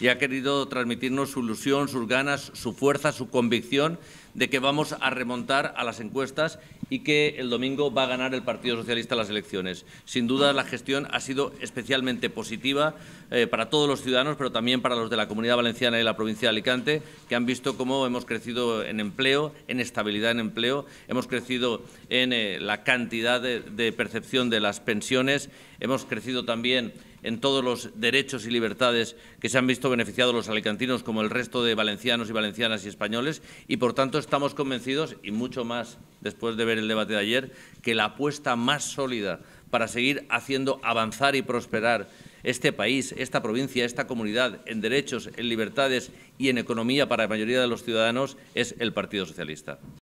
y ha querido transmitirnos su ilusión, sus ganas, su fuerza, su convicción de que vamos a remontar a las encuestas y que el domingo va a ganar el Partido Socialista las elecciones. Sin duda, la gestión ha sido especialmente positiva eh, para todos los ciudadanos, pero también para los de la Comunidad Valenciana y la provincia de Alicante, que han visto cómo hemos crecido en empleo, en estabilidad en empleo, hemos crecido en eh, la cantidad de, de percepción de las pensiones, hemos crecido también en todos los derechos y libertades que se han visto beneficiados los alicantinos como el resto de valencianos y valencianas y españoles y, por tanto, estamos convencidos, y mucho más después de ver el debate de ayer, que la apuesta más sólida para seguir haciendo avanzar y prosperar este país, esta provincia, esta comunidad, en derechos, en libertades y en economía para la mayoría de los ciudadanos, es el Partido Socialista.